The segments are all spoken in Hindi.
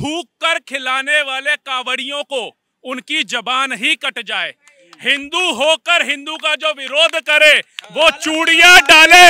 थूक कर खिलाने वाले कावड़ियों को उनकी जबान ही कट जाए हिंदू होकर हिंदू का जो विरोध करे वो चूड़िया डाले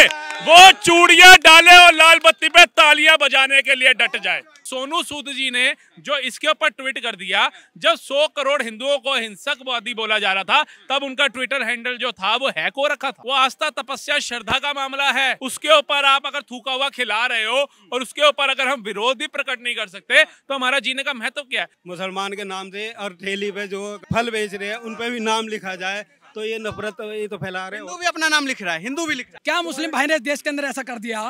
वो चूड़िया डाले और लाल बत्ती पे तालियां बजाने के लिए डट जाए सोनू सूद जी ने जो इसके ऊपर ट्वीट कर दिया जब 100 करोड़ हिंदुओं को हिंसक वादी बोला जा रहा था तब उनका ट्विटर हैंडल जो था वो हैक हो रखा था वो आस्था तपस्या श्रद्धा का मामला है उसके ऊपर आप अगर थूका हुआ खिला रहे हो और उसके ऊपर अगर हम विरोध भी प्रकट नहीं कर सकते तो हमारा जीने का महत्व क्या है मुसलमान के नाम से और ठेली पे जो फल बेच रहे हैं उनपे भी नाम लिखा जाए तो ये नफरत ये तो फैला रहे हिंदू भी अपना नाम लिख रहा है हिंदू भी लिख रहा है क्या मुस्लिम भाई ने देश के अंदर ऐसा कर दिया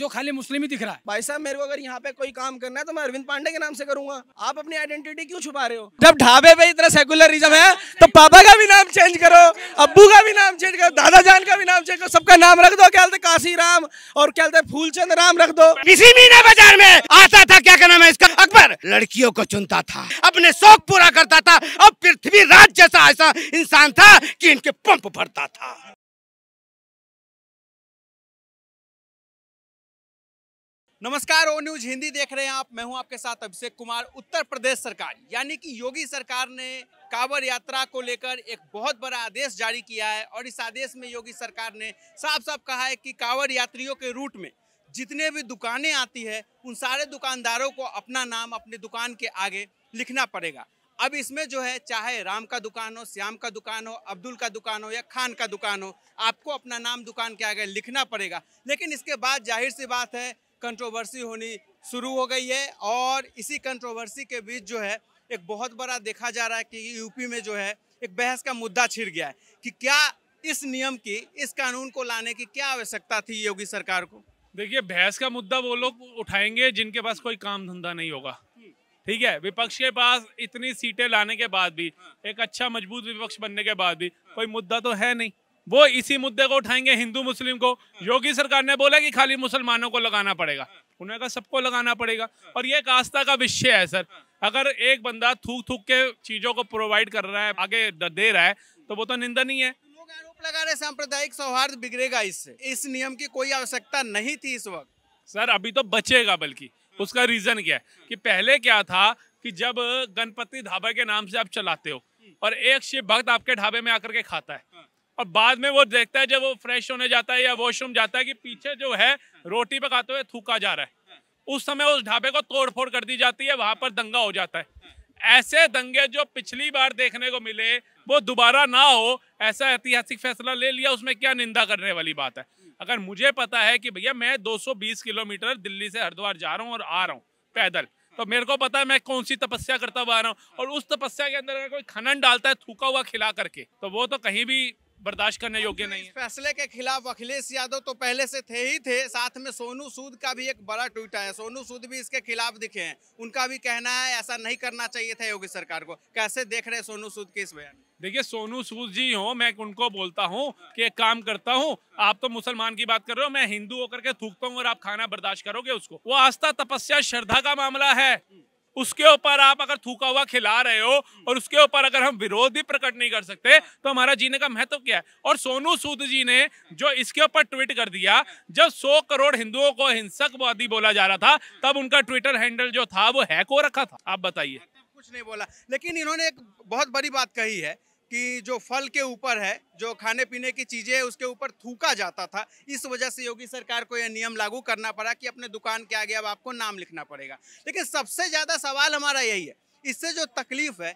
जो खाली मुस्लिम ही दिख रहा है भाई साहब मेरे को अगर यहाँ पे कोई काम करना है तो मैं अरविंद पांडे के नाम से करूंगा आप अपनी आइडेंटिटी क्यों छुपा रहे हो जब ढाबे पे इतना सेकुलरिज्म है तो पापा का भी नाम चेंज करो अब्बू का भी नाम चेंज करो दादा जान का भी नाम चेंज करो सबका नाम रख दो क्या काशी राम और क्या कहते फूलचंद राम रख दो किसी मीना बाजार में आता था क्या नाम है इसका अकबर लड़कियों को चुनता था अपने शौक पूरा करता था अब पृथ्वी राज जैसा ऐसा इंसान था की इंजन के पंप भरता था नमस्कार ओ न्यूज हिंदी देख रहे हैं आप मैं हूं आपके साथ अभिषेक कुमार उत्तर प्रदेश सरकार यानी कि योगी सरकार ने कांवड़ यात्रा को लेकर एक बहुत बड़ा आदेश जारी किया है और इस आदेश में योगी सरकार ने साफ साफ कहा है कि कांवड़ यात्रियों के रूट में जितने भी दुकानें आती है उन सारे दुकानदारों को अपना नाम अपने दुकान के आगे लिखना पड़ेगा अब इसमें जो है चाहे राम का दुकान हो श्याम का दुकान हो अब्दुल का दुकान हो या खान का दुकान हो आपको अपना नाम दुकान के आगे लिखना पड़ेगा लेकिन इसके बाद जाहिर सी बात है कंट्रोवर्सी होनी शुरू हो गई है और इसी कंट्रोवर्सी के बीच जो है एक बहुत बड़ा देखा जा रहा है कि यूपी में जो है एक बहस का मुद्दा छिड़ गया है कि क्या इस नियम की इस कानून को लाने की क्या आवश्यकता थी योगी सरकार को देखिए बहस का मुद्दा वो लोग उठाएंगे जिनके पास कोई काम धंधा नहीं होगा ठीक है विपक्ष के पास इतनी सीटें लाने के बाद भी हाँ। एक अच्छा मजबूत विपक्ष बनने के बाद भी हाँ। कोई मुद्दा तो है नहीं वो इसी मुद्दे को उठाएंगे हिंदू मुस्लिम को हाँ। योगी सरकार ने बोला कि खाली मुसलमानों को लगाना पड़ेगा उन्होंने कहा सबको लगाना पड़ेगा और ये एक आस्था का विषय है सर अगर एक बंदा थूक थूक के चीजों को प्रोवाइड कर रहा है आगे दे रहा है तो वो तो निंदा नहीं है लोग आरोप लगा रहे सांप्रदायिक सौहार्द बिगड़ेगा इससे इस नियम की कोई आवश्यकता नहीं थी इस वक्त सर अभी तो बचेगा बल्कि उसका रीजन क्या है कि पहले क्या था कि जब गणपति ढाबा के नाम से आप चलाते हो और एक शिव भक्त आपके ढाबे में आकर के खाता है और बाद में वो देखता है जब वो फ्रेश होने जाता है या वॉशरूम जाता है कि पीछे जो है रोटी पकाते हुए थूका जा रहा है उस समय उस ढाबे को तोड़फोड़ कर दी जाती है वहां पर दंगा हो जाता है ऐसे दंगे जो पिछली बार देखने को मिले वो दोबारा ना हो ऐसा ऐतिहासिक फैसला ले लिया उसमें क्या निंदा करने वाली बात है अगर मुझे पता है कि भैया मैं 220 किलोमीटर दिल्ली से हरिद्वार जा रहा हूँ और आ रहा हूँ पैदल तो मेरे को पता है मैं कौन सी तपस्या करता हुआ आ रहा हूँ और उस तपस्या के अंदर अगर कोई खनन डालता है थूका हुआ खिला करके तो वो तो कहीं भी बर्दाश्त करने योग्य नहीं है फैसले के खिलाफ अखिलेश यादव तो पहले से थे ही थे साथ में सोनू सूद का भी एक बड़ा ट्वीट आया सोनू सूद भी इसके खिलाफ दिखे हैं उनका भी कहना है ऐसा नहीं करना चाहिए था योगी सरकार को कैसे देख रहे सोनू सूद के इस बयान देखिए सोनू सूद जी हो मैं उनको बोलता हूँ कि एक काम करता हूँ आप तो मुसलमान की बात कर रहे हो मैं हिंदू होकर के थूकता हूँ और आप खाना बर्दाश्त करोगे उसको वो आस्था तपस्या श्रद्धा का मामला है उसके ऊपर आप अगर थूका हुआ खिला रहे हो और उसके ऊपर अगर हम विरोध भी प्रकट नहीं कर सकते तो हमारा जीने का महत्व क्या है और सोनू सूद जी ने जो इसके ऊपर ट्वीट कर दिया जब सौ करोड़ हिंदुओं को हिंसक वादी बोला जा रहा था तब उनका ट्विटर हैंडल जो था वो हैक हो रखा था आप बताइए कुछ नहीं बोला लेकिन इन्होंने एक बहुत बड़ी बात कही है कि जो फल के ऊपर है जो खाने पीने की चीज़ें उसके ऊपर थूका जाता था इस वजह से योगी सरकार को यह नियम लागू करना पड़ा कि अपने दुकान के आगे अब आपको नाम लिखना पड़ेगा लेकिन सबसे ज़्यादा सवाल हमारा यही है इससे जो तकलीफ है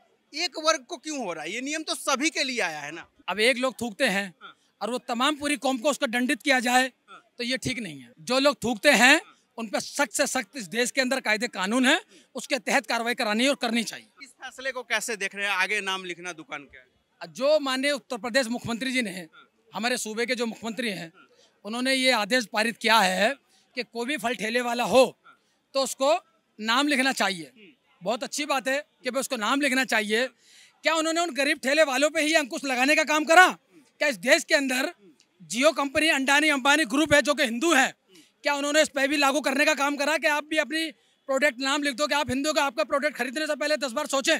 एक वर्ग को क्यों हो रहा है ये नियम तो सभी के लिए आया है ना अब एक लोग थूकते हैं हाँ। और वो तमाम पूरी कौम को उसको दंडित किया जाए हाँ। तो ये ठीक नहीं है जो लोग थूकते हैं उन पर सख्त से सख्त इस देश के अंदर कायदे कानून है उसके तहत कार्रवाई करानी और करनी चाहिए इस फैसले को कैसे देख रहे हैं आगे नाम लिखना दुकान के जो माननीय उत्तर प्रदेश मुख्यमंत्री जी ने हमारे सूबे के जो मुख्यमंत्री हैं उन्होंने ये आदेश पारित किया है कि कोई भी फल ठेले वाला हो तो उसको नाम लिखना चाहिए बहुत अच्छी बात है कि भाई उसको नाम लिखना चाहिए क्या उन्होंने उन गरीब ठेले वालों पे ही अंकुश लगाने का काम करा क्या इस देश के अंदर जियो कंपनी अंडानी अंबानी ग्रुप है जो कि हिंदू है क्या उन्होंने इस पर भी लागू करने का काम करा कि आप भी अपनी प्रोडक्ट नाम लिख दो कि आप हिंदू का आपका प्रोडक्ट खरीदने से पहले दस बार सोचें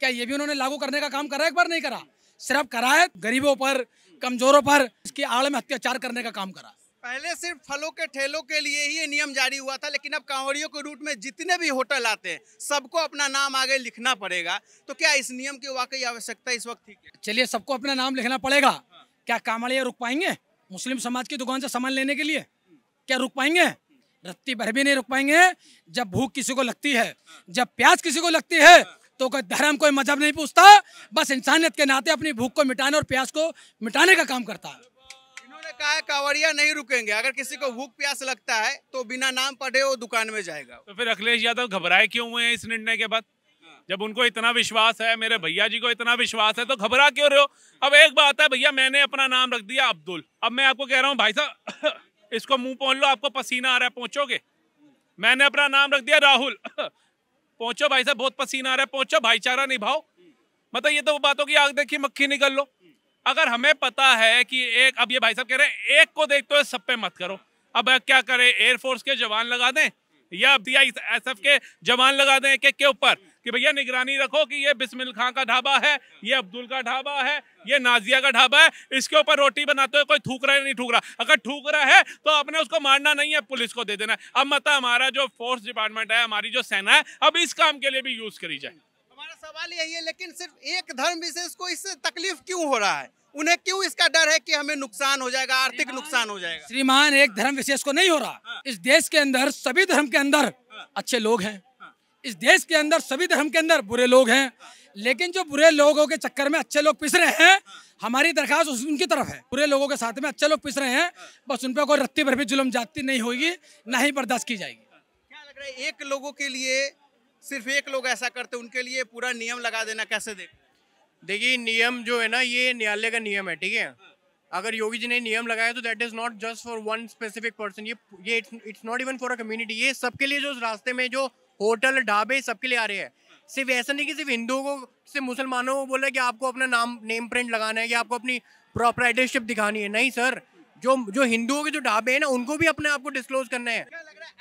क्या ये भी उन्होंने लागू करने का काम करा एक बार नहीं करा सिर्फ करा है गरीबों पर कमजोरों पर इसकी आड़ में अत्याचार करने का काम करा पहले सिर्फ फलों के ठेलों के लिए ही ये नियम जारी हुआ था लेकिन अब कांवड़ियों के रूट में जितने भी होटल आते हैं सबको अपना नाम आगे लिखना पड़ेगा तो क्या इस नियम की वाकई आवश्यकता इस वक्त ठीक है चलिए सबको अपना नाम लिखना पड़ेगा हाँ। क्या कांवड़िया रुक पाएंगे मुस्लिम समाज की दुकान से सामान लेने के लिए क्या रुक पाएंगे रत्ती भर भी नहीं रुक पाएंगे जब भूख किसी को लगती है जब प्याज किसी को लगती है तो कोई धर्म कोई मजहब नहीं पूछता बस इंसानियत के नाते अपनी भूख को मिटाने और प्यास को मिटाने का काम करता है इन्होंने कहा है कांवड़िया नहीं रुकेंगे अगर किसी को भूख प्यास लगता है तो बिना नाम पढ़े वो दुकान में जाएगा तो फिर अखिलेश यादव घबराए क्यों हुए इस निर्णय के बाद जब उनको इतना विश्वास है मेरे भैया जी को इतना विश्वास है तो घबरा क्यों रहे हो अब एक बात है भैया मैंने अपना नाम रख दिया अब्दुल अब मैं आपको कह रहा हूँ भाई साहब इसको मुंह पहुंच लो आपको पसीना आ रहा है पहुंचोगे मैंने अपना नाम रख दिया राहुल पहुंचो भाई साहब बहुत पसीना आ रहा है पहुंचो भाईचारा निभाओ मतलब ये तो वो बात होगी आग देखी मक्खी निकल लो अगर हमें पता है कि एक अब ये भाई साहब कह रहे हैं एक को देखते हो सब पे मत करो अब क्या करें एयरफोर्स के जवान लगा दें या एस एफ के जवान लगा दें के ऊपर कि भैया निगरानी रखो कि ये बिस्मिल खां का ढाबा है ये अब्दुल का ढाबा है ये नाजिया का ढाबा है इसके ऊपर रोटी बनाते हुए कोई थूक रहा है नहीं थूक रहा अगर थूक रहा है तो आपने उसको मारना नहीं है पुलिस को दे देना अब मतलब हमारा जो फोर्स डिपार्टमेंट है हमारी जो सेना है अब इस काम के लिए भी यूज करी जाए हमारा सवाल यही है लेकिन सिर्फ एक धर्म विशेष को इससे तकलीफ क्यों हो रहा है उन्हें क्यों इसका डर है कि हमें नुकसान हो जाएगा आर्थिक नुकसान हो जाएगा श्रीमान एक धर्म विशेष को नहीं हो रहा हाँ। इस देश के अंदर सभी धर्म के अंदर अच्छे लोग हैं इस देश के अंदर सभी धर्म के अंदर बुरे लोग हैं लेकिन जो बुरे लोगों के चक्कर में अच्छे लोग पिस रहे हैं हमारी दरखास्त उनकी तरफ है बुरे लोगों के साथ में अच्छे लोग पिस रहे हैं बस उन पर कोई रत्ती भर भी जुलम जाती नहीं होगी ना ही बर्दाश्त की जाएगी क्या लग रहा है एक लोगों के लिए सिर्फ एक लोग ऐसा करते उनके लिए पूरा नियम लगा देना कैसे देख देखिए नियम जो है ना ये न्यायालय का नियम है ठीक है अगर योगी जी ने नियम लगाया तो that is not just for one specific person ये ये it's not even for a community ये सबके लिए जो रास्ते में जो होटल ढाबे सबके लिए आ रहे हैं सिर्फ ऐसा नहीं कि सिर्फ हिंदुओं को सिर्फ मुसलमानों को बोला कि आपको अपना नाम नेम प्रिंट लगाना है या आपको अपनी प्रॉपर प्रॉपराइटरशिप दिखानी है नहीं सर जो जो हिंदुओं के जो ढाबे हैं ना उनको भी अपने आप को डिस्क्लोज करना है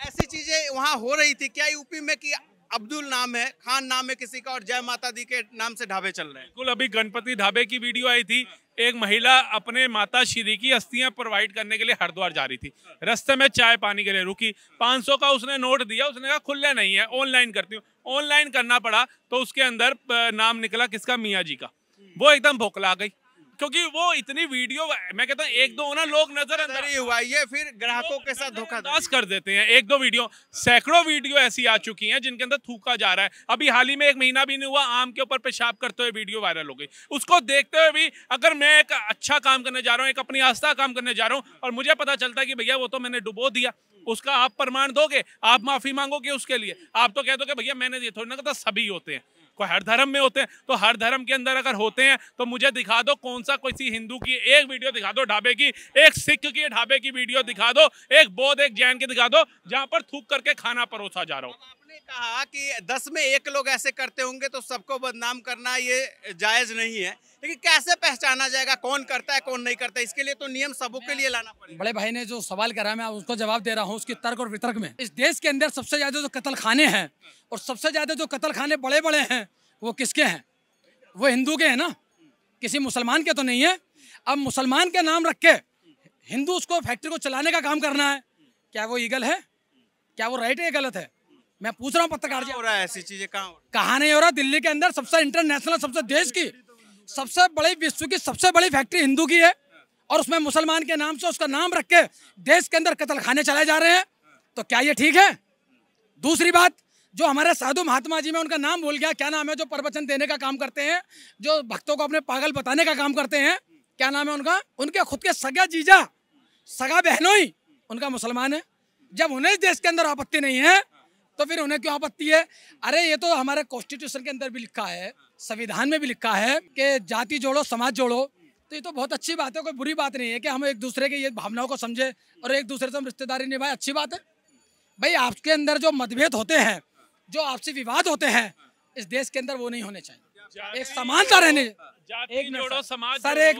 ऐसी चीजें वहाँ हो रही थी क्या यूपी में कि अब्दुल नाम है खान नाम है किसी का और जय माता दी के नाम से ढाबे चल रहे हैं बिल्कुल अभी गणपति ढाबे की वीडियो आई थी एक महिला अपने माता श्री की अस्थियां प्रोवाइड करने के लिए हरिद्वार जा रही थी रास्ते में चाय पानी के लिए रुकी 500 का उसने नोट दिया उसने कहा खुले नहीं है ऑनलाइन करती हूँ ऑनलाइन करना पड़ा तो उसके अंदर नाम निकला किसका मियाँ जी का वो एकदम भोकला गई क्योंकि वो इतनी वीडियो मैं कहता हूँ एक दो ना लोग नजर ही हुआ ये फिर ग्राहकों के साथ धोखादास कर देते हैं एक दो वीडियो सैकड़ों वीडियो ऐसी आ चुकी हैं जिनके अंदर थूका जा रहा है अभी हाल ही में एक महीना भी नहीं हुआ आम के ऊपर पेशाब करते हुए वीडियो वायरल हो गई उसको देखते हुए भी अगर मैं एक अच्छा काम करने जा रहा हूँ एक अपनी आस्था काम करने जा रहा हूँ और मुझे पता चलता है कि भैया वो तो मैंने डुबो दिया उसका आप प्रमाण दोगे आप माफी मांगोगे उसके लिए आप तो कह दो भैया मैंने ये थोड़ी ना कहता सभी होते हैं कोई हर धर्म में होते हैं तो हर धर्म के अंदर अगर होते हैं तो मुझे दिखा दो कौन सा किसी हिंदू की एक वीडियो दिखा दो ढाबे की एक सिख की ढाबे की वीडियो दिखा दो एक बौद्ध एक जैन की दिखा दो जहाँ पर थूक करके खाना परोसा जा रहा हो आपने कहा कि दस में एक लोग ऐसे करते होंगे तो सबको बदनाम करना ये जायज नहीं है लेकिन कैसे पहचाना जाएगा कौन करता है कौन नहीं करता है इसके लिए तो नियम सबों के लिए लाना पड़ेगा बड़े भाई ने जो सवाल करा मैं उसको जवाब दे रहा हूँ उसके तर्क और वितर्क में इस देश के अंदर सबसे ज्यादा जो कतल खाने हैं और सबसे ज्यादा जो कतल खाने बड़े बड़े हैं वो किसके हैं वो हिंदू के हैं ना किसी मुसलमान के तो नहीं है अब मुसलमान के नाम रख के हिंदू उसको फैक्ट्री को चलाने का काम करना है क्या वो ईगल है क्या वो राइट है गलत है मैं पूछ रहा हूँ पत्रकार जी हो रहा है ऐसी चीजें कहाँ कहाँ नहीं हो रहा दिल्ली के अंदर सबसे इंटरनेशनल सबसे देश की सबसे बड़ी विश्व की सबसे बड़ी फैक्ट्री हिंदू की है और उसमें मुसलमान के नाम से उसका नाम रख के देश के अंदर कतल खाने चलाए जा रहे हैं तो क्या ये ठीक है दूसरी बात जो हमारे साधु महात्मा जी में उनका नाम भूल गया क्या नाम है जो प्रवचन देने का काम करते हैं जो भक्तों को अपने पागल बताने का काम करते हैं क्या नाम है उनका उनके खुद के सगा जीजा सगा बहनोई उनका मुसलमान है जब उन्हें देश के अंदर आपत्ति नहीं है तो फिर उन्हें क्यों आपत्ति है अरे ये तो हमारे कॉन्स्टिट्यूशन के अंदर भी लिखा है संविधान में भी लिखा है कि जाति जोड़ो समाज जोड़ो तो ये तो बहुत अच्छी बात है कोई बुरी बात नहीं है कि हम एक दूसरे की ये भावनाओं को समझे और एक दूसरे से हम रिश्तेदारी निभाए अच्छी बात है भाई आपके अंदर जो मतभेद होते हैं जो आपसी विवाद होते हैं इस देश के अंदर वो नहीं होने चाहिए एक समानता रहने एक जोड़ो समाज सर एक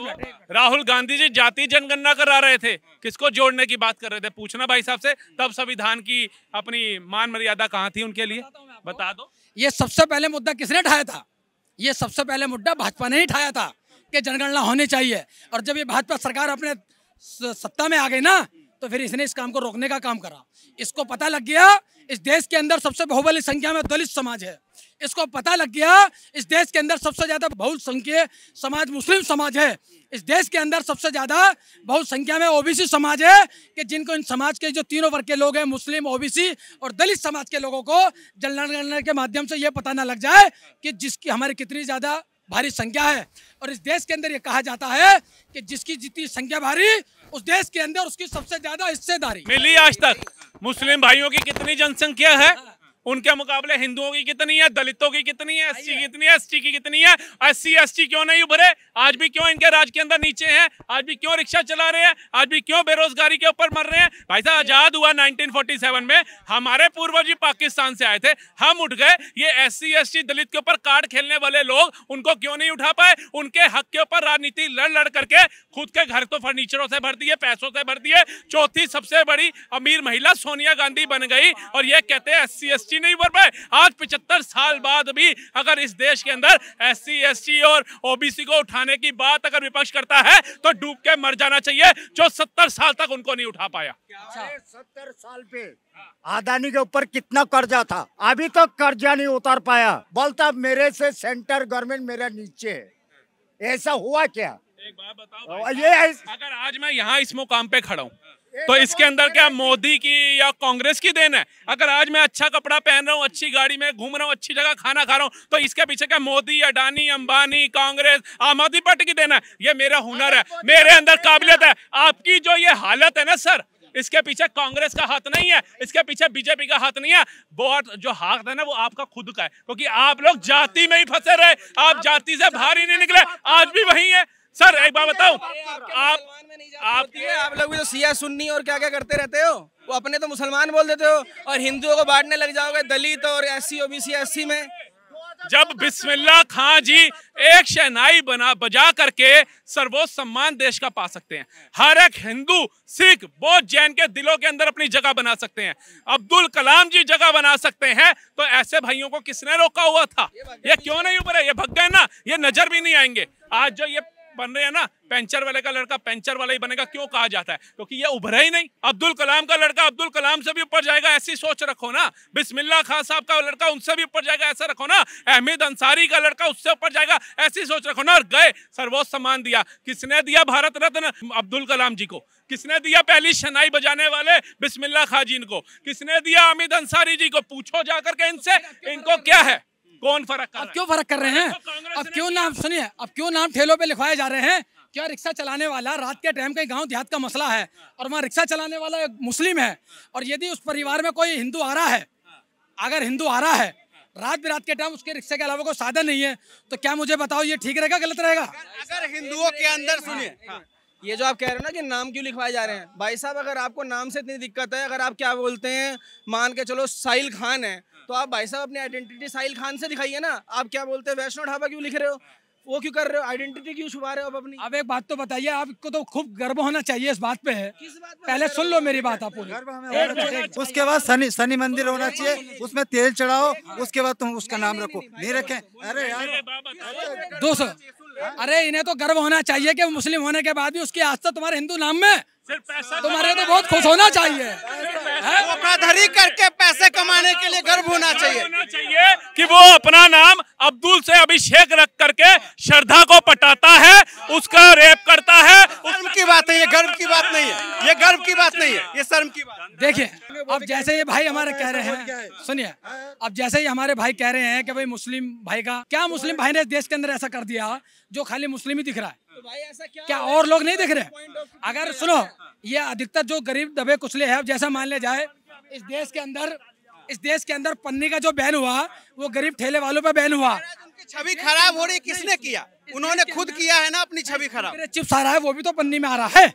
राहुल गांधी जी जाति जनगणना करा रहे थे किसको जोड़ने की बात कर रहे थे पूछना भाई साहब से तब संविधान की अपनी मान मर्यादा कहाँ थी उनके लिए बता दो ये सबसे पहले मुद्दा किसने उठाया था ये सबसे पहले मुद्दा भाजपा ने ही उठाया था कि जनगणना होनी चाहिए और जब ये भाजपा सरकार अपने सत्ता में आ गई ना तो फिर इसने इस काम को रोकने का काम करा इसको पता लग गया इस देश के अंदर सबसे बहुबली संख्या में दलित समाज है इसको पता लग गया इस देश के अंदर सबसे ज़्यादा बहुसंख्य समाज मुस्लिम समाज है इस देश के अंदर सबसे ज़्यादा बहुत संख्या में ओबीसी समाज है कि जिनको इन समाज के जो तीनों वर्ग के लोग हैं मुस्लिम ओबीसी और दलित समाज के लोगों को जनगणना के माध्यम से ये पता ना लग जाए कि जिसकी हमारी कितनी ज़्यादा भारी संख्या है और इस देश के अंदर ये कहा जाता है कि जिसकी जितनी संख्या भारी उस देश के अंदर उसकी सबसे ज्यादा हिस्सेदारी मिली आज तक मुस्लिम भाइयों की कितनी जनसंख्या है उनके मुकाबले हिंदुओं की कितनी है दलितों की कितनी है एस की कितनी है एस की कितनी है एस सी क्यों नहीं उभरे आज भी क्यों इनके राज के अंदर नीचे हैं आज भी क्यों रिक्शा चला रहे हैं आज भी क्यों बेरोजगारी के ऊपर मर रहे हैं भाई साहब आजाद हुआ 1947 में हमारे पूर्वज जी पाकिस्तान से आए थे हम उठ गए ये एस सी दलित के ऊपर कार्ड खेलने वाले लोग उनको क्यों नहीं उठा पाए उनके हक के ऊपर राजनीति लड़ लड़ करके खुद के घर को तो फर्नीचरों से भर दिए पैसों से भर दिए चौथी सबसे बड़ी अमीर महिला सोनिया गांधी बन गई और ये कहते हैं एस सी जी नहीं भर पाए आज पिछहत्तर साल बाद भी अगर इस देश के अंदर एस सी और ओबीसी को उठाने की बात अगर विपक्ष करता है तो डूब के मर जाना चाहिए जो सत्तर साल तक उनको नहीं उठा पाया अच्छा। सत्तर साल पे आदानी के ऊपर कितना कर्जा था अभी तक तो कर्जा नहीं उतार पाया बोलता मेरे से सेंटर गवर्नमेंट मेरा नीचे ऐसा हुआ क्या एक बात बताओ ये अगर आज मैं यहाँ इस मुकाम पे खड़ा हूँ तो इसके अंदर क्या मोदी की या कांग्रेस की देन है अगर आज मैं अच्छा कपड़ा पहन रहा हूँ अच्छी गाड़ी में घूम रहा हूँ अच्छी जगह खाना खा रहा हूँ तो इसके पीछे क्या मोदी अडानी अंबानी कांग्रेस आम आदमी पार्टी की देन है ये मेरा हुनर है मेरे अंदर काबिलियत है आपकी जो ये हालत है ना सर इसके पीछे कांग्रेस का हाथ नहीं है इसके पीछे बीजेपी का हाथ नहीं है बहुत जो हाथ है ना वो आपका खुद का है क्योंकि आप लोग जाति में ही फंसे रहे आप जाति से बाहर ही नहीं निकले आज भी वही है सर एक बात बताओ आप आप आप लोग भी तो सिया सुन्नी और क्या क्या करते रहते हो वो अपने तो मुसलमान बोल देते हो और हिंदुओं को बांटने लग जाओगे दलित और S C O S C में जब बिस्मिल्ला खान जी एक शहनाई बना बजा करके सर्वोच्च सम्मान देश का पा सकते हैं हर एक हिंदू सिख बौद्ध जैन के दिलों के अंदर अपनी जगह बना सकते हैं अब्दुल कलाम जी जगह बना सकते हैं तो ऐसे भाइयों को किसने रोका हुआ था ये, ये क्यों नहीं उभरे ये भग गए ना ये नजर भी नहीं आएंगे आज जो ये बन रहे हैं ना पेंचर वाले का लड़का पेंचर वाला ही बनेगा क्यों कहा जाता है क्योंकि तो ये उभरा ही नहीं अब्दुल कलाम का लड़का अब्दुल कलाम से भी ऊपर जाएगा ऐसी सोच रखो ना बिस्मिल्ला खान साहब का लड़का उनसे भी ऊपर जाएगा ऐसा रखो ना अहमद अंसारी का लड़का उससे ऊपर जाएगा ऐसी सोच रखो ना और गए सर्वोच्च सम्मान दिया किसने दिया भारत रत्न अब्दुल कलाम जी को किसने दिया पहली शनाई बजाने वाले बिस्मिल्ला खान को किसने दिया अमित अंसारी जी को पूछो जाकर के इनसे इनको क्या है कौन फर्क अब क्यों फर्क कर रहे हैं तो अब क्यों नाम सुनिए अब क्यों नाम ठेलों पे लिखवाए जा रहे हैं क्या रिक्शा चलाने वाला रात के टाइम कहीं गांव देहात का मसला है और वहाँ रिक्शा चलाने वाला एक मुस्लिम है और यदि उस परिवार में कोई हिंदू आ रहा है अगर हिंदू आ रहा है रात बिरात के टाइम उसके रिक्शे के अलावा कोई साधन नहीं है तो क्या मुझे बताओ ये ठीक रहेगा गलत रहेगा अगर हिंदुओं के अंदर सुनिए हाँ। ये जो आप कह रहे हो ना कि नाम क्यों लिखवाए जा रहे हैं भाई साहब अगर आपको नाम से इतनी दिक्कत है अगर आप क्या बोलते हैं मान के चलो साहिल खान है तो आप भाई साहब अपनी आइडेंटिटी साहिल खान से दिखाइए ना आप क्या बोलते हैं वैष्णो ढाबा क्यों लिख रहे हो वो क्यों कर रहे हो आइडेंटिटी क्यों छुपा रहे हो आप अपनी अब एक बात तो बताइए आपको तो खूब गर्व होना चाहिए इस बात पे है पहले सुन लो मेरी बात आप उसके बाद सनी मंदिर होना चाहिए उसमें तेल चढ़ाओ उसके बाद तुम उसका नाम रखो नहीं रखे अरे यार दो सौ अरे इन्हें तो गर्व होना चाहिए कि मुस्लिम होने के बाद भी उसकी आस्था तुम्हारे हिंदू नाम में तुम्हारे तो बहुत खुश होना चाहिए वो करके पैसे कमाने के लिए गर्व होना चाहिए होना चाहिए कि वो अपना नाम अब्दुल से अभिषेक रख करके श्रद्धा को पटाता है उसका रेप करता है शर्म की बात है ये गर्व की बात नहीं है ये गर्व की बात नहीं है ये शर्म की बात देखिए अब जैसे ये भाई हमारे कह रहे हैं सुनिए अब जैसे ही हमारे भाई कह रहे हैं कि भाई मुस्लिम भाई का क्या मुस्लिम भाई ने देश के अंदर ऐसा कर दिया जो खाली मुस्लिम ही दिख रहा है तो क्या और लोग नहीं देख रहे अगर सुनो ये अधिकतर जो गरीब दबे कुचले है जैसा मान लिया जाए इस देश के अंदर इस देश के अंदर पन्नी का जो बैन हुआ वो गरीब ठेले वालों पे बैन हुआ छवि खराब हो रही किसने किया उन्होंने खुद किया है ना अपनी छवि खराब चिप्स आ रहा है वो भी तो पन्नी में आ रहा है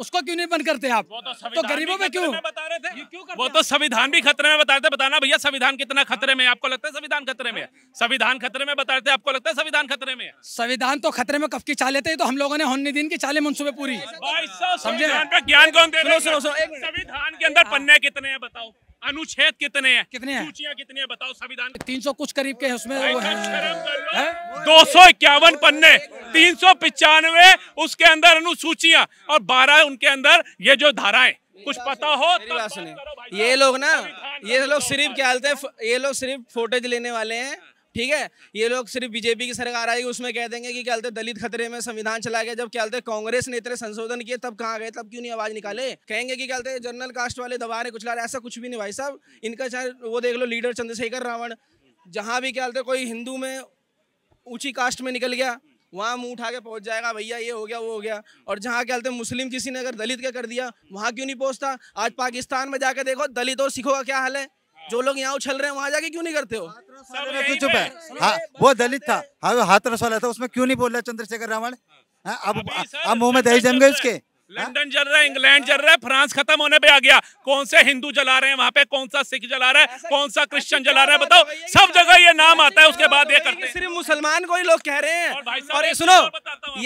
उसको क्यों नहीं बंद करते आप तो, तो गरीबों में क्यों बता रहे थे वो तो संविधान भी खतरे में बता रहे थे बताना भैया संविधान कितना खतरे में आपको लगता है संविधान खतरे में हाँ। संविधान खतरे में बता रहे थे आपको लगता है संविधान खतरे में संविधान तो खतरे में कब की चाले थे तो हम लोगों ने होने दिन की चाले मनसूबे पूरी ज्ञान संविधान के अंदर हाँ। पन्ने कितने बताओ अनुच्छेद कितने हैं कितने हैं सूचियां कितनी है बताओ संविधान तीन सौ कुछ करीब के उसमें दो सौ इक्यावन पन्ने तीन सौ पिचानवे उसके अंदर अनुसूचिया और बारह उनके अंदर ये जो धाराएं कुछ पता हो तो ये लोग ना ये लोग सिर्फ क्या हैं ये लोग सिर्फ फोटेज लेने वाले हैं ठीक है ये लोग सिर्फ बीजेपी की सरकार आएगी उसमें कह देंगे कि क्या दलित खतरे में संविधान चला गया जब क्या कांग्रेस ने इतने संशोधन किए तब कहाँ गए तब क्यों नहीं आवाज निकाले कहेंगे कि क्या जनरल कास्ट वाले दबा रहे कुछ ला रहे ऐसा कुछ भी नहीं भाई साहब इनका चाहे वो देख लो लीडर चंद्रशेखर रावण जहाँ भी क्या कोई हिंदू में ऊंची कास्ट में निकल गया वहाँ मुँह उठा के पहुँच जाएगा भैया ये हो गया वो हो गया और जहाँ क्या मुस्लिम किसी ने अगर दलित का कर दिया वहाँ क्यों नहीं पहुँचता आज पाकिस्तान में जाकर देखो दलित और सिखों का क्या हाल है जो लोग यहाँ उछल रहे हैं वहाँ जाके क्यों नहीं करते हो क्यों चुप है हाँ, हाँ वो दलित था हाँ हाथ वाला था उसमें क्यों नहीं बोल रहा चंद्रशेखर रावण हाँ, अब अब मुंह में दही जम गए उसके हाँ? लंदन जल रहा है इंग्लैंड जल रहा है फ्रांस खत्म होने पे आ गया कौन से हिंदू जला रहे हैं वहाँ पे कौन सा सिख जला रहा है कौन सा क्रिश्चियन जला रहा है बताओ सब जगह ये नाम आता है उसके बाद ये करते हैं सिर्फ मुसलमान को ही लोग कह रहे हैं और ये सुनो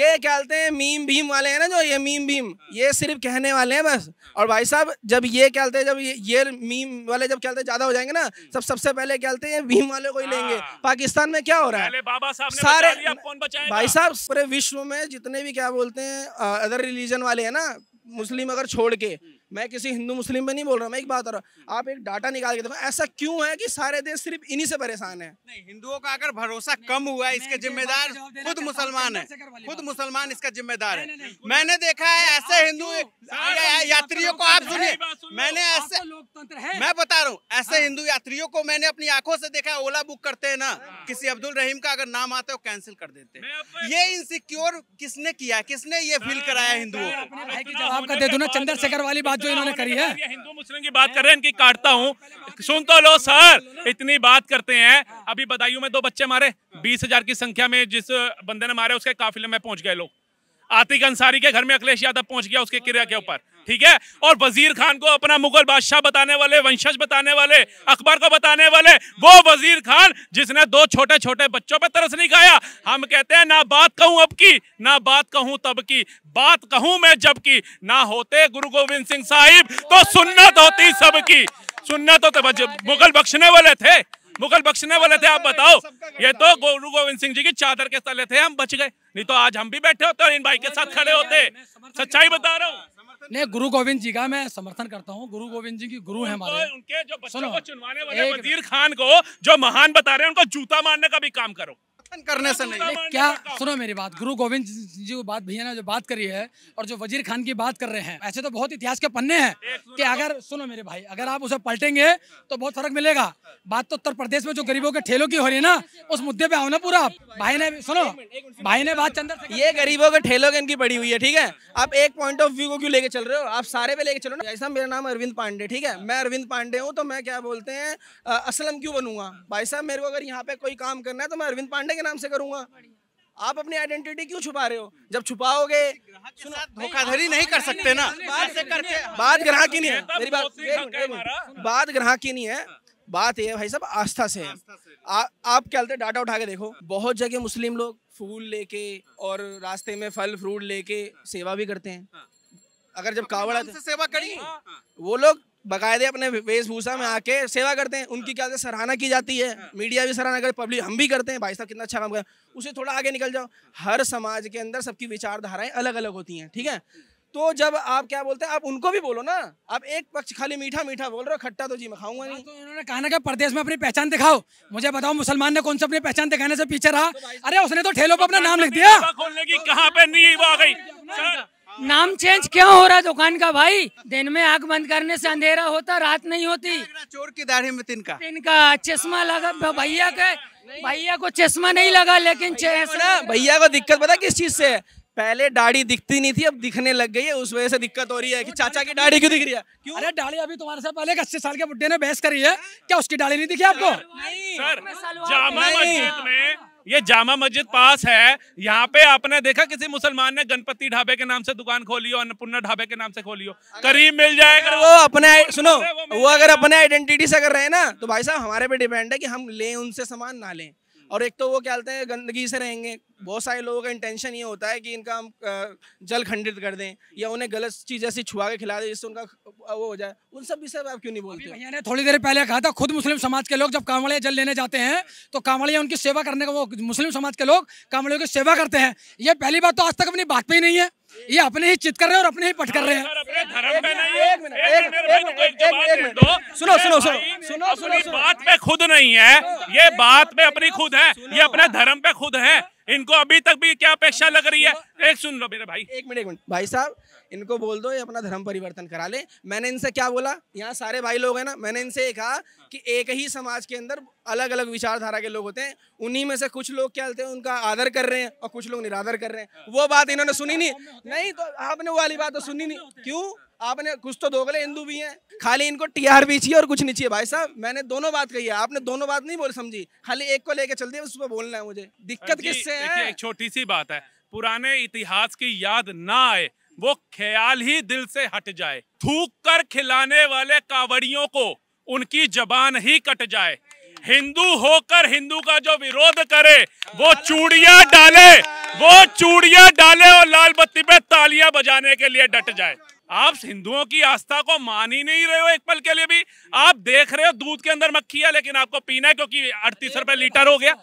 ये कहते हैं मीम भीम वाले हैं ना जो ये मीम भीम हाँ। ये सिर्फ कहने वाले हैं बस और भाई साहब जब ये कहते हैं जब ये मीम वाले जब कहते हैं ज्यादा हो जाएंगे ना हम्म। सब सबसे पहले कहते हैं भीम वाले को ही लेंगे हाँ। पाकिस्तान में क्या हो रहा है बाबा साहब सारे भाई साहब पूरे विश्व में जितने भी क्या बोलते हैं अदर रिलीजन वाले हैं ना मुस्लिम अगर छोड़ के मैं किसी हिंदू मुस्लिम पे नहीं बोल रहा मैं एक बात रहा आप एक डाटा निकाल के देखो ऐसा क्यों है कि सारे देश सिर्फ इन्हीं से परेशान है नहीं हिंदुओं का अगर भरोसा कम हुआ है इसके जिम्मेदार खुद मुसलमान है खुद मुसलमान इसका जिम्मेदार है मैंने देखा है ऐसे हिंदू यात्रियों को आप सुनिए मैंने ऐसे तो मैं बता रहा हूँ ऐसे हाँ। हिंदू यात्रियों को मैंने अपनी आंखों से देखा ओला बुक करते है ना हाँ। किसी अब्दुल रहीम का अगर नाम आता है वो कैंसिल कर देते हैं ये इनसिक्योर किसने किया किसने ये फील कराया हिंदुओं को दे दो ना चंद्रशेखर तो वाली बात बात जो इन्होंने करी है हिंदू मुस्लिम की बात कर रहे हैं इनकी काटता हूँ सुन तो लो सर इतनी बात करते हैं अभी बदायूं में दो बच्चे मारे बीस हजार की संख्या में जिस बंदे ने मारे उसके काफिले में पहुंच गए लोग आतिक अंसारी के घर में अखिलेश यादव पहुंच गया उसके किरिया के ऊपर ठीक है और वजीर खान को अपना मुगल बादशाह बताने वाले वंशज बताने वाले अकबर को बताने वाले वो वजीर खान जिसने दो छोटे छोटे बच्चों पर तरस नहीं खाया हम कहते हैं ना बात कहूं अब की ना बात कहूं तब की बात कहूं मैं जब की ना होते गुरु गोविंद सिंह साहिब तो सुन्नत होती सबकी सुन्नत होते मुगल बख्शने वाले थे मुगल बख्शने वाले थे आप बताओ ये तो गुरु गोविंद सिंह जी की चादर के तले थे हम बच गए नहीं तो आज हम भी बैठे होते और इन भाई के साथ खड़े होते सच्चाई बता रहा हूँ नहीं गुरु गोविंद जी का मैं समर्थन करता हूँ गुरु गोविंद जी की गुरु है हमारे उनके जो बच्चों को चुनवाने वाले वजीर खान को जो महान बता रहे हैं उनको जूता मारने का भी काम करो समर्थन करने से नहीं क्या सुनो मेरी बात गुरु गोविंद जी को बात भैया ने जो बात करी है और जो वजीर खान की बात कर रहे हैं ऐसे तो बहुत इतिहास के पन्ने हैं कि अगर सुनो मेरे भाई अगर आप उसे पलटेंगे तो बहुत फर्क मिलेगा बात तो उत्तर प्रदेश में जो गरीबों के ठेलों की हो रही है ना उस मुद्दे पे आओ ना पूरा भाई ने सुनो भाई ने बात चंद्र ये गरीबों के ठेलों की इनकी बड़ी हुई है ठीक है आप एक पॉइंट ऑफ व्यू को क्यों लेके चल रहे हो आप सारे पे लेके चलो ना ऐसा मेरा नाम अरविंद पांडे ठीक है मैं अरविंद पांडे हूँ तो मैं क्या बोलते हैं असलम क्यों बनूंगा भाई साहब मेरे को अगर यहाँ पे कोई काम करना है तो मैं अरविंद पांडे के नाम से करूंगा आप अपनी आइडेंटिटी क्यों छुपा रहे हो जब छुपाओगे धोखाधड़ी नहीं कर सकते ना बात ग्राहक की नहीं है मेरी बात बात ग्राहक की नहीं है बात ये भाई साहब आस्था से है आप क्या हैं डाटा उठा के देखो बहुत जगह मुस्लिम लोग फूल लेके और रास्ते में फल फ्रूट लेके सेवा भी करते हैं हाँ। अगर जब कावड़ा से सेवा करी हाँ। वो लोग बकायदे अपने वेशभूषा में आके सेवा करते हैं उनकी क्या सराहना की जाती है हाँ। मीडिया भी सराहना करे पब्लिक हम भी करते हैं भाई साहब कितना अच्छा काम कर उसे थोड़ा आगे निकल जाओ हर समाज के अंदर सबकी विचारधाराएं अलग अलग होती हैं ठीक है तो जब आप क्या बोलते हैं आप उनको भी बोलो ना आप एक पक्ष खाली मीठा मीठा बोल रहे हो खट्टा तो जी मैं खाऊंगा नहीं हाँ, तो इन्होंने कहा ना कि प्रदेश में अपनी पहचान दिखाओ मुझे बताओ मुसलमान ने कौन सा अपनी पहचान दिखाने से पीछे रहा तो अरे उसने तो ठेलों तो पर अपना नाम तो लिख दिया खोलने की कहाँ पे नहीं आ गई हाँ। नाम चेंज क्यों हो रहा दुकान का भाई दिन में आग बंद करने से अंधेरा होता रात नहीं होती चोर की दाढ़ी में तिनका तिनका चश्मा लगा भैया के भैया को चश्मा नहीं लगा लेकिन भैया को दिक्कत पता किस चीज से पहले दाढ़ी दिखती नहीं थी अब दिखने लग गई है उस वजह से दिक्कत हो रही है कि चाचा की दाढ़ी क्यों दिख रही है क्यों अरे दाढ़ी अभी तुम्हारे साथ पहले अस्सी साल के बुढ़े ने बहस करी है क्या उसकी दाढ़ी नहीं दिखी आपको नहीं सर जामा में ये जामा मस्जिद पास है यहाँ पे आपने देखा किसी मुसलमान ने गणपति ढाबे के नाम से दुकान खोली हो अन्नपूर्णा ढाबे के नाम से खोली हो करीब मिल जाएगा वो अपने सुनो वो अगर अपने आइडेंटिटी से कर रहे हैं ना तो भाई साहब हमारे पे डिपेंड है कि हम लें उनसे सामान ना लें और एक तो वो क्या कहते हैं गंदगी से रहेंगे बहुत सारे लोगों का इंटेंशन ये होता है कि इनका हम जल खंडित कर दें या उन्हें गलत चीज़ ऐसी छुआ के खिला दें जिससे उनका वो हो जाए उन सब विषय आप क्यों नहीं बोलते मैंने थोड़ी देर पहले कहा था खुद मुस्लिम समाज के लोग जब कांवड़िया जल लेने जाते हैं तो कांवड़िया उनकी सेवा करने का वो मुस्लिम समाज के लोग कांवड़ियों की सेवा करते हैं ये पहली बात तो आज तक अपनी बात पर ही नहीं है ये अपने ही चित कर रहे हैं और अपने ही पट कर रहे हैं सुनो सुनो सुनो सुनो सुनो बात में खुद नहीं है ये बात में अपनी खुद है ये अपने धर्म पे खुद है इनको अभी तक भी क्या अपेक्षा लग रही है हाँ, एक सुन लो मेरे भाई एक मिनट एक मिनट भाई साहब इनको बोल दो ये अपना धर्म परिवर्तन करा ले मैंने इनसे क्या बोला यहाँ सारे भाई लोग हैं ना मैंने इनसे कहा कि एक ही समाज के अंदर अलग अलग विचारधारा के लोग होते हैं उन्हीं में से कुछ लोग क्या होते हैं उनका आदर कर रहे हैं और कुछ लोग निरादर कर रहे हैं वो बात इन्होंने सुनी नहीं हाँ, नहीं तो आपने वो वाली बात तो सुनी नहीं हाँ, क्यों आपने कुछ तो दोगले हिंदू भी हैं खाली इनको टीआरपी चाहिए और कुछ नहीं चाहिए भाई साहब मैंने दोनों बात कही है आपने दोनों बात नहीं बोल समझी खाली एक को लेके चल दिया उस बोलना है मुझे दिक्कत किससे है एक छोटी सी बात है पुराने इतिहास की याद ना आए वो ख्याल ही दिल से हट जाए थूक कर खिलाने वाले कावड़ियों को उनकी जबान ही कट जाए हिंदू होकर हिंदू का जो विरोध करे वो चूड़िया डाले वो चूड़िया डाले और लाल बत्ती पे तालियां बजाने के लिए डट जाए आप हिंदुओं की आस्था को मान ही नहीं रहे हो एक पल के लिए भी आप देख रहे हो दूध के अंदर मक्खी है लेकिन आपको पीना है क्योंकि अड़तीस रुपए लीटर हो गया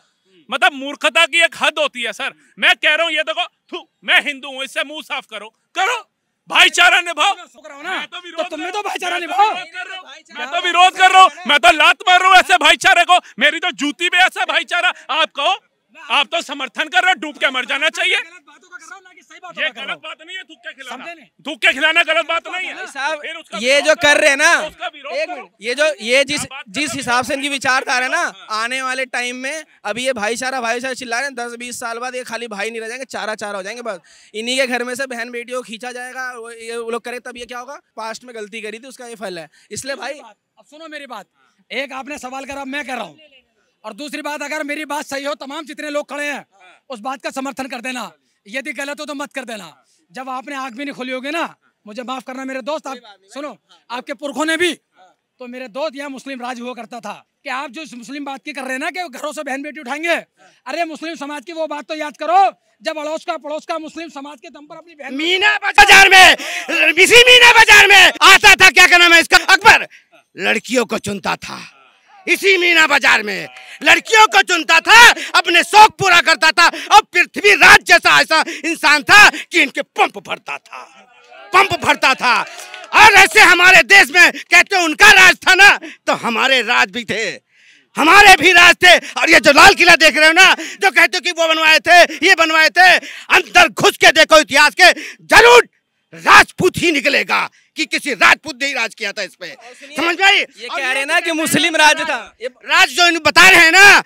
मतलब मूर्खता की एक हद होती है सर मैं कह रहा हूँ ये देखो मैं हिंदू हूँ इससे मुंह साफ करो करो भाईचारा निभाओ तो, तो तुमने तो भाईचारा तो निभाओ मैं तो विरोध कर रहा हूँ मैं तो लात मार रहा हूँ ऐसे भाईचारे को मेरी तो जूती भी ऐसा भाईचारा आप कहो आप तो समर्थन कर रहे हो डूब के मर जाना चाहिए ये खिलाना गलत बात नहीं है साहब ये जो कर रहे हैं ना एक ये जो ये जिस जिस हिसाब से इनकी विचारधारा है ना हाँ, हाँ। आने वाले टाइम में अभी ये भाईचारा भाईचारा चिल्ला रहे हैं दस बीस साल बाद ये खाली भाई नहीं रह जाएंगे चारा चारा हो जाएंगे बस इन्हीं के घर में से बहन बेटियों को खींचा जाएगा ये लोग करे तब ये क्या होगा पास्ट में गलती करी थी उसका ये फल है इसलिए भाई अब सुनो मेरी बात एक आपने सवाल करा मैं कर रहा हूँ और दूसरी बात अगर मेरी बात सही हो तमाम जितने लोग खड़े हैं हाँ। उस बात का समर्थन कर देना यदि गलत हो तो मत कर देना जब आपने आग भी नहीं खोली होगी ना मुझे माफ करना मेरे दोस्त आप सुनो हाँ। आपके पुरखों ने भी हाँ। तो मेरे दोस्त यहाँ मुस्लिम राज हुआ करता था कि आप जो मुस्लिम बात की कर रहे हैं ना कि घरों से बहन बेटी उठाएंगे हाँ। अरे मुस्लिम समाज की वो बात तो याद करो जब अड़ोस का पड़ोस का मुस्लिम समाज के दम पर अपनी बहन मीना बाजार में इसी मीना बाजार में आता था क्या कहना मैं इसका अकबर लड़कियों को चुनता था इसी मीना बाजार में लड़कियों को चुनता था अपने शौक पूरा करता था और पृथ्वी राज जैसा ऐसा इंसान था कि इनके पंप भरता था पंप भरता था और ऐसे हमारे देश में कहते उनका राज था ना तो हमारे राज भी थे हमारे भी राज थे और ये जो लाल किला देख रहे हो ना जो कहते हो कि वो बनवाए थे ये बनवाए थे अंदर घुस के देखो इतिहास के जरूर राजपूत ही निकलेगा कि किसी राजपूत ने ही राज किया था इस पे समझ में आई ये कह रहे ना कि मुस्लिम राज था राज जो इन बता रहे हैं ना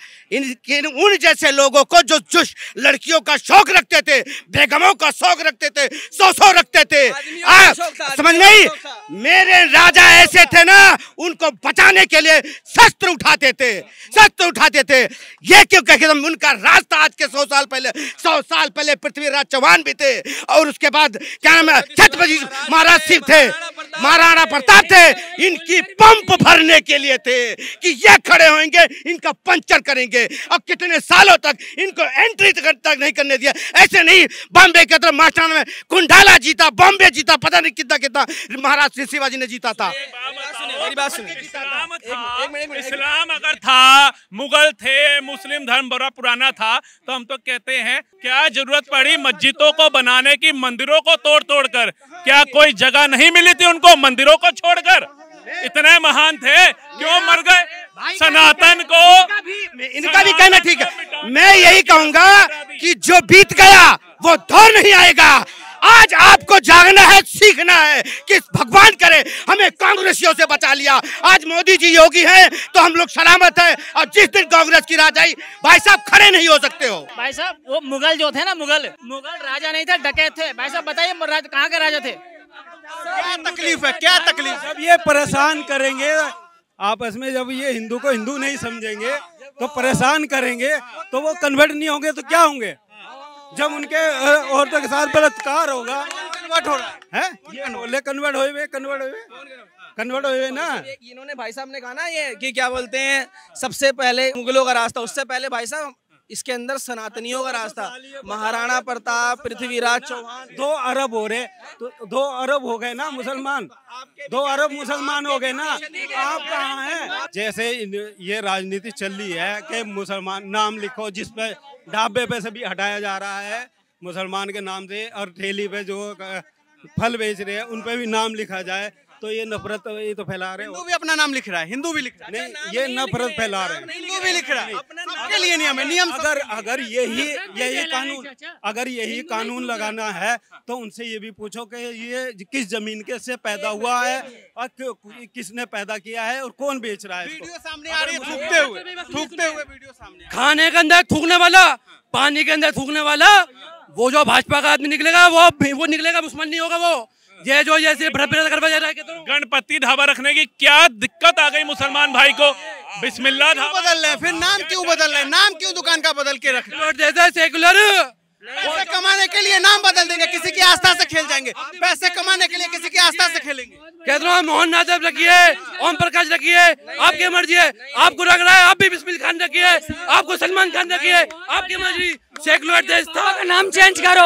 इन उन जैसे लोगों को जो जुश लड़कियों का शौक रखते थे बेगमों का शौक रखते थे सौ रखते थे समझ में आई मेरे राजा ऐसे थे ना उनको बचाने के लिए शस्त्र उठाते थे शस्त्र उठाते थे ये क्यों कह उनका था आज के सौ साल पहले सौ साल पहले पृथ्वीराज चौहान भी थे और उसके बाद क्या नाम है छत्रपति महाराज सिंह थे महाराणा प्रताप थे इनकी पंप भरने के लिए थे कि ये खड़े होंगे इनका पंचर करेंगे और कितने सालों तक इनको एंट्री तक नहीं करने दिया ऐसे नहीं बॉम्बे के तरफ मास्टर में कुंडाला जीता बॉम्बे जीता पता नहीं कितना कितना महाराज शिवाजी ने जीता था इस्लाम अगर था मुगल थे मुस्लिम धर्म बड़ा पुराना था तो हम तो कहते हैं क्या जरूरत पड़ी मस्जिदों को बनाने की मंदिरों को तोड़ तोड़ कर क्या कोई जगह नहीं मिली मिली थी उनको मंदिरों को छोड़कर इतने महान थे क्यों मर गए सनातन को इनका भी कहना ठीक है मैं यही कहूंगा कि जो बीत गया वो दौर नहीं आएगा आज आपको जागना है सीखना है कि भगवान करे हमें कांग्रेसियों से बचा लिया आज मोदी जी योगी हैं तो हम लोग सलामत है और जिस दिन कांग्रेस की राज आई भाई साहब खड़े नहीं हो सकते हो भाई साहब वो मुगल जो थे ना मुगल मुगल राजा नहीं थे डकैत थे भाई साहब बताइए कहाँ के राजा थे क्या तकलीफ है क्या तकलीफ जब ये परेशान करेंगे आपस में जब ये हिंदू को हिंदू नहीं समझेंगे तो परेशान करेंगे तो वो कन्वर्ट नहीं होंगे तो क्या होंगे जब उनके औरतों के साथ बलात्कार होगा कन्वर्ट हो रहा है बोले कन्वर्ट हो कन्वर्ट हुए कन्वर्ट हुए ना इन्होंने भाई साहब ने कहा ना ये कि क्या बोलते हैं सबसे पहले मुगलों का रास्ता उससे पहले भाई साहब इसके अंदर सनातनियों का अच्छा, रास्ता महाराणा प्रताप पृथ्वीराज चौहान दो अरब हो रहे तो दो अरब हो गए ना मुसलमान दो अरब मुसलमान हो गए ना आप कहाँ हैं जैसे ये राजनीति चल रही है कि मुसलमान नाम लिखो जिस पे ढाबे पे से भी हटाया जा रहा है मुसलमान के नाम से और ठेली पे जो फल बेच रहे हैं उन पे भी नाम लिखा जाए तो ये नफरत ये तो फैला रहे हिंदू भी अपना नाम लिख रहा है हिंदू भी लिख रहा है नहीं ये नफरत फैला रहे हैं हिंदू भी लिख रहा है लिए नियम है नियम अगर अगर यही यही कानून अगर यही कानून लगाना है तो उनसे ये भी पूछो कि ये किस जमीन के से पैदा हुआ है और किसने पैदा किया है और कौन बेच रहा है सामने आ रही थूकते हुए थूकते हुए खाने के अंदर थूकने वाला पानी के अंदर थूकने वाला वो जो भाजपा का आदमी निकलेगा वो वो निकलेगा दुश्मन नहीं होगा वो ये जो जैसे गणपति ढाबा रखने की क्या दिक्कत आ गई मुसलमान भाई को बिस्मिल्ला ढाबा बदल रहे फिर नाम क्यों बदल रहे नाम क्यों दुकान का बदल के रख जैसे सेकुलर पैसे कमाने के लिए नाम बदल देंगे किसी की आस्था से खेल जाएंगे पैसे कमाने के लिए किसी की आस्था से खेलेंगे कहते हैं मोहन यादव रखिए ओम प्रकाश रखिए आपकी मर्जी है आपको रख रहा है आप भी बिस्मिल खान रखिए आपको सलमान खान रखिए आपकी मर्जी सेकुलर देश था का नाम चेंज करो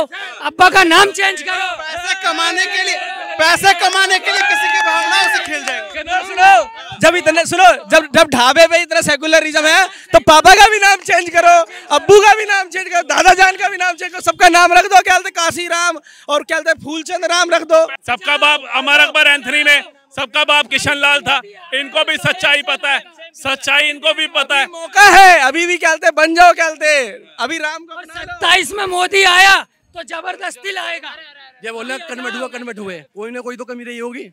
अब्बा का नाम चेंज करो पैसे कमाने के लिए पैसे कमाने के लिए किसी की भावनाओं से खेल जाएंगे सुनो जब इतने सुनो जब जब ढाबे पे इतना सेकुलरिज्म है तो पापा का भी नाम चेंज करो अब्बू का भी नाम चेंज करो दादा जान का भी नाम चेंज करो सबका नाम रख दो क्या काशी राम और क्या फूलचंद राम रख दो सबका बाप अमर अकबर एंथनी में सबका बाप किशन लाल था इनको भी सच्चाई पता है सच्चाई इनको भी पता है मौका है अभी भी कहते बन जाओ कहते अभी राम को सत्ताईस में मोदी आया तो जबरदस्ती लाएगा ये बोलना कन्वर्ट हुआ कन्वर्ट हुए कोई ना कोई तो कमी रही होगी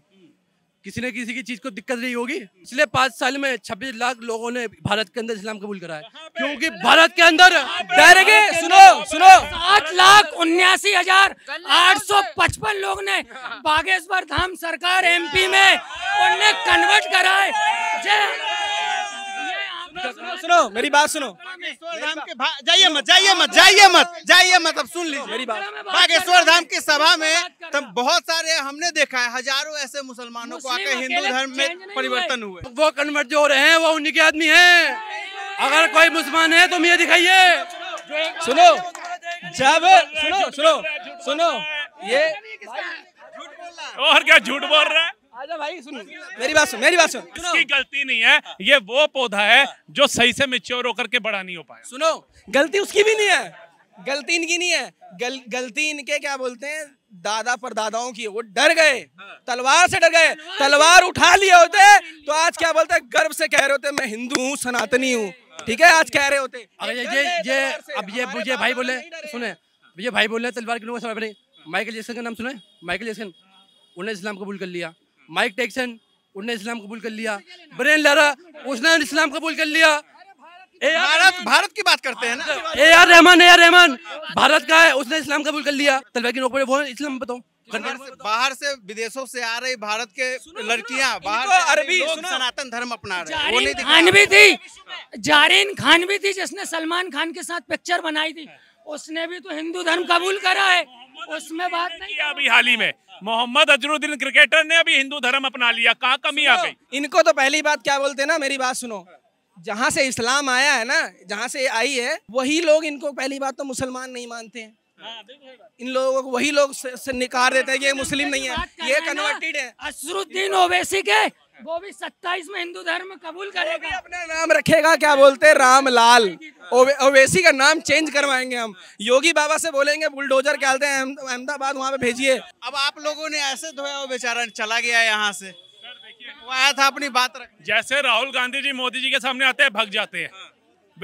किसी ने किसी की चीज को दिक्कत रही होगी पिछले पाँच साल में छब्बीस लाख लोगों ने भारत के अंदर इस्लाम कबूल कराया क्योंकि भारत के अंदर डायरेक्ट सुनो सुनो सात लाख उन्यासी हजार आठ सौ पचपन लोग ने बागेश्वर धाम सरकार एमपी में उनने कन्वर्ट कराए सुनो मेरी बात सुनो धाम के जाइए मत जाइए हाँ, मत हाँ, जाइए हाँ, मत जाइए मत अब सुन लीजिए मेरी बात बागेश्वर धाम की सभा में तब बहुत सारे हमने देखा है हजारों ऐसे मुसलमानों को आकर हिंदू धर्म में परिवर्तन हुए वो कन्वर्ट जो हो रहे हैं वो उन्हीं के आदमी है अगर कोई मुसलमान है तो ये दिखाइए सुनो जब सुनो सुनो सुनो ये और क्या झूठ बोल रहा है अच्छा भाई सुन मेरी बात सुन मेरी बात सुन उसकी गलती नहीं है ये वो पौधा है जो सही से मेच्योर होकर के बड़ा नहीं हो पाया सुनो गलती उसकी भी नहीं है गलती इनकी नहीं है गल, गलती इनके क्या बोलते हैं दादा दादाओं की वो डर गए हाँ। तलवार से डर गए तलवार उठा लिए होते तो आज क्या बोलते हैं गर्व से कह रहे होते मैं हिंदू हूँ सनातनी हूँ ठीक है आज कह रहे होते अरे ये ये ये अब ये मुझे भाई बोले सुने ये भाई बोले तलवार के लोग माइकल जैसन का नाम सुने माइकल जैसन उन्हें इस्लाम कबूल कर लिया माइक टेक्सन उनने इस्लाम कबूल कर लिया ब्रेन लारा उसने इस्लाम कबूल कर लिया भारत भारत की बात करते हैं ना A R Rahman A R Rahman Bharat का है उसने इस्लाम कबूल कर लिया तलबा की नौकरी इस्लाम बताओ बाहर से, बाहर से विदेशों से आ रही भारत के लड़कियां बाहर अरबी सनातन धर्म अपना रहे खान भी थी जारीन खान भी थी जिसने सलमान खान के साथ पिक्चर बनाई थी उसने भी तो हिंदू धर्म कबूल करा है उसमें बात नहीं अभी हाल ही में मोहम्मद अजरुद्दीन क्रिकेटर ने अभी हिंदू धर्म अपना लिया कहा कमी आ गई इनको तो पहली बात क्या बोलते ना मेरी बात सुनो जहाँ से इस्लाम आया है ना जहाँ से आई है वही लोग इनको पहली बात तो मुसलमान नहीं मानते हैं हाँ, इन लोगों को वही लोग से, से निकाल देते हैं ये मुस्लिम नहीं है ये कन्वर्टेड है असरुद्दीन ओवैसी के वो भी सत्ताईस में हिंदू धर्म कबूल करेगा अपना नाम रखेगा क्या बोलते हैं रामलाल ओवैसी का नाम चेंज करवाएंगे हम योगी बाबा से बोलेंगे बुलडोजर क्या हैं अहमदाबाद वहाँ पे भेजिए अब आप लोगों ने ऐसे धोया वो बेचारा चला गया यहाँ से वो आया था अपनी बात रख जैसे राहुल गांधी जी मोदी जी के सामने आते हैं भग जाते हैं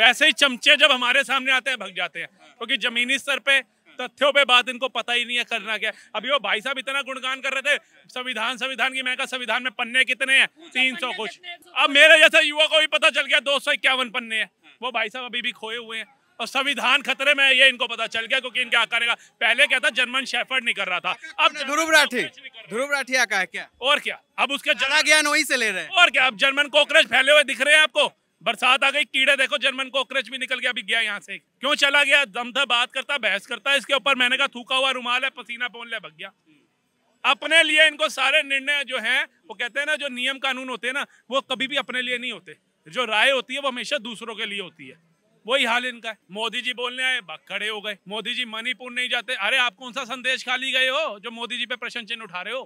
वैसे ही चमचे जब हमारे सामने आते हैं भग जाते हैं क्योंकि जमीनी स्तर पे तथ्यों पे बात इनको पता ही नहीं है करना क्या अभी वो भाई साहब इतना गुणगान कर रहे थे संविधान संविधान की मैं कहा संविधान में पन्ने कितने हैं तीन सौ कुछ अब मेरे जैसे युवा को भी पता चल गया दो सौ इक्यावन पन्ने हैं वो भाई साहब अभी भी खोए हुए हैं और संविधान खतरे में ये इनको पता चल गया क्योंकि इनके आकार का पहले क्या था जर्मन शेफर्ड नहीं कर रहा था अब ध्रुव राठी ध्रुव राठी आका है क्या और क्या अब उसके जरा ज्ञान वहीं से ले रहे हैं और क्या अब जर्मन कॉकरेज फैले हुए दिख रहे हैं आपको बरसात आ गई कीड़े देखो जर्मन कॉकरोच भी निकल गया अभी गया यहाँ से क्यों चला गया दम था बात करता बहस करता इसके ऊपर मैंने कहा थूका हुआ रुमाल है पसीना पोन लिया भग गया अपने लिए इनको सारे निर्णय जो हैं वो कहते हैं ना जो नियम कानून होते हैं ना वो कभी भी अपने लिए नहीं होते जो राय होती है वो हमेशा दूसरों के लिए होती है वही हाल इनका है मोदी जी बोलने आए खड़े हो गए मोदी जी मणिपुर नहीं जाते अरे आप कौन सा संदेश खाली गए हो जो मोदी जी पे प्रश्न चिन्ह उठा रहे हो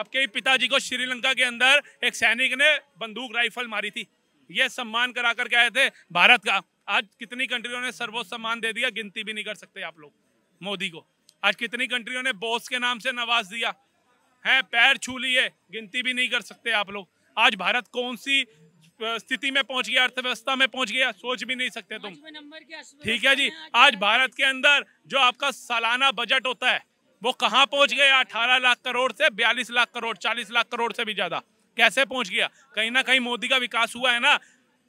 आपके ही पिताजी को श्रीलंका के अंदर एक सैनिक ने बंदूक राइफल मारी थी ये सम्मान करा करके आए थे भारत का आज कितनी कंट्रियों ने सर्वोच्च सम्मान दे दिया गिनती भी नहीं कर सकते आप लोग मोदी को आज कितनी कंट्रियों ने बोस के नाम से नवाज दिया है पैर छू लिए गिनती भी नहीं कर सकते आप लोग आज भारत कौन सी स्थिति में पहुंच गया अर्थव्यवस्था में पहुंच गया सोच भी नहीं सकते तुम ठीक है जी आज भारत के अंदर जो आपका सालाना बजट होता है वो कहाँ पहुंच गया अठारह लाख करोड़ से बयालीस लाख करोड़ चालीस लाख करोड़ से भी ज्यादा कैसे पहुंच गया कहीं ना कहीं मोदी का विकास हुआ है ना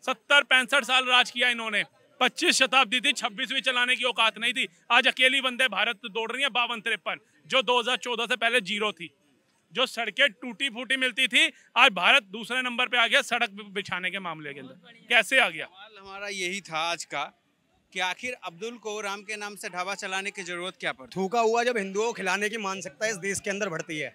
सत्तर पैंसठ साल राज किया इन्होंने पच्चीस शताब्दी थी छब्बीसवीं चलाने की औकात नहीं थी आज अकेली बंदे भारत दौड़ रही है बावन तिरपन जो चौदह से पहले जीरो थी जो सड़कें टूटी फूटी मिलती थी आज भारत दूसरे नंबर पे आ गया सड़क बिछाने के मामले के अंदर कैसे आ गया हमारा यही था आज का कि आखिर अब्दुल को राम के नाम से ढाबा चलाने की जरूरत क्या पड़ थूका हुआ जब हिंदुओं को खिलाने की मानसिकता इस देश के अंदर बढ़ती है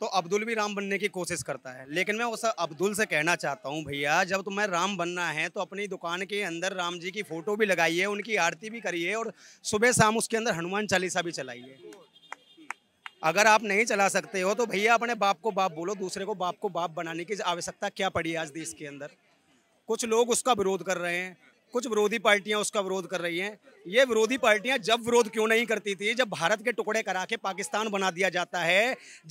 तो अब्दुल भी राम बनने की कोशिश करता है लेकिन मैं उस अब्दुल से कहना चाहता हूँ भैया जब तुम्हें राम बनना है तो अपनी दुकान के अंदर राम जी की फ़ोटो भी लगाइए उनकी आरती भी करिए और सुबह शाम उसके अंदर हनुमान चालीसा भी चलाइए अगर आप नहीं चला सकते हो तो भैया अपने बाप को बाप बोलो दूसरे को बाप को बाप बनाने की आवश्यकता क्या पड़ी आज देश के अंदर कुछ लोग उसका विरोध कर रहे हैं कुछ विरोधी पार्टियां उसका विरोध कर रही हैं ये विरोधी पार्टियां जब विरोध क्यों नहीं करती थी जब भारत के टुकड़े करा के पाकिस्तान बना दिया जाता है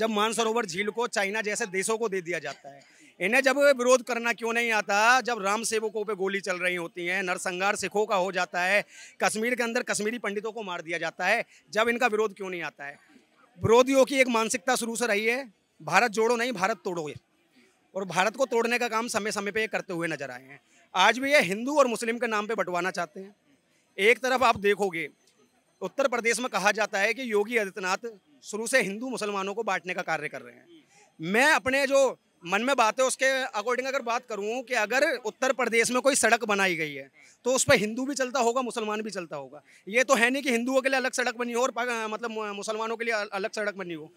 जब मानसरोवर झील को चाइना जैसे देशों को दे दिया जाता है इन्हें जब विरोध करना क्यों नहीं आता जब राम सेवकों पर गोली चल रही होती है नरसंहार सिखों का हो जाता है कश्मीर के अंदर कश्मीरी पंडितों को मार दिया जाता है जब इनका विरोध क्यों नहीं आता है विरोधियों की एक मानसिकता शुरू से रही है भारत जोड़ो नहीं भारत तोड़ो और भारत को तोड़ने का काम समय समय पर करते हुए नजर आए हैं आज भी ये हिंदू और मुस्लिम के नाम पे बंटवाना चाहते हैं एक तरफ आप देखोगे उत्तर प्रदेश में कहा जाता है कि योगी आदित्यनाथ शुरू से हिंदू मुसलमानों को बांटने का कार्य कर रहे हैं मैं अपने जो मन में बात है उसके अकॉर्डिंग अगर बात करूँ कि अगर उत्तर प्रदेश में कोई सड़क बनाई गई है तो उस पर हिंदू भी चलता होगा मुसलमान भी चलता होगा ये तो है नहीं कि हिंदुओं के लिए अलग सड़क बनी हो और मतलब मुसलमानों के लिए अलग सड़क बनी हो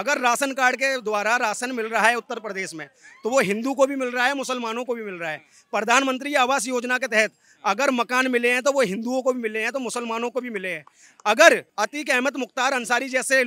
अगर राशन कार्ड के द्वारा राशन मिल रहा है उत्तर प्रदेश में तो वो हिंदू को भी मिल रहा है मुसलमानों को भी मिल रहा है प्रधानमंत्री आवास योजना के तहत अगर मकान मिले हैं तो वो हिंदुओं को भी मिले हैं तो मुसलमानों को भी मिले हैं अगर अतीक अहमद मुख्तार अंसारी जैसे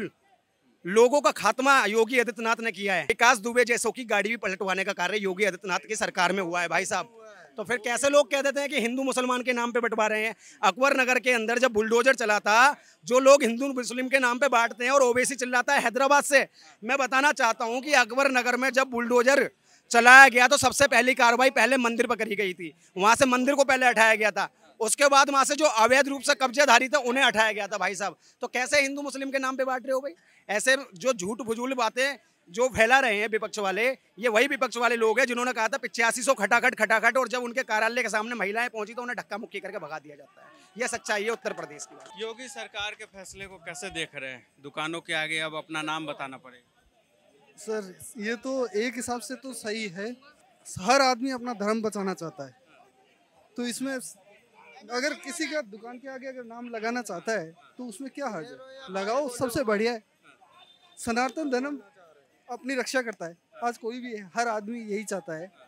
लोगों का खात्मा योगी आदित्यनाथ ने किया है विकास दुबे जैसों की गाड़ी भी पलटवाने का कार्य योगी आदित्यनाथ की सरकार में हुआ है भाई साहब तो फिर कैसे लोग कह देते हैं कि हिंदू मुसलमान के नाम पे बंटवा रहे हैं अकबर नगर के अंदर जब बुलडोजर चला था जो लोग हिंदू मुस्लिम के नाम पे बांटते हैं और ओबीसी चिल्लाता है हैदराबाद से मैं बताना चाहता हूँ कि अकबर नगर में जब बुलडोजर चलाया गया तो सबसे पहली कार्रवाई पहले मंदिर पर करी गई थी वहाँ से मंदिर को पहले हटाया गया था उसके बाद वहाँ से जो अवैध रूप से कब्जेधारी थे उन्हें हटाया गया था भाई साहब तो कैसे हिंदू मुस्लिम के नाम पर बांट रहे हो भाई ऐसे जो झूठ फजूल बातें जो फैला रहे हैं विपक्ष वाले ये वही विपक्ष वाले लोग हैं जिन्होंने कहा था पिचासी सौ खटाखट खटाखट और जब उनके कार्यालय के सामने महिलाएं पहुंची तो उन्हें धक्का मुक्की करके भगा दिया जाता है यह सच्चाई है उत्तर प्रदेश की योगी सरकार के फैसले को कैसे देख रहे हैं दुकानों के आगे अब अपना नाम बताना पड़ेगा सर ये तो एक हिसाब से तो सही है हर आदमी अपना धर्म बचाना चाहता है तो इसमें अगर किसी का दुकान के आगे अगर नाम लगाना चाहता है तो उसमें क्या हर्ज है लगाओ सबसे बढ़िया है सनातन धर्म अपनी रक्षा करता है आज कोई भी है हर आदमी यही चाहता है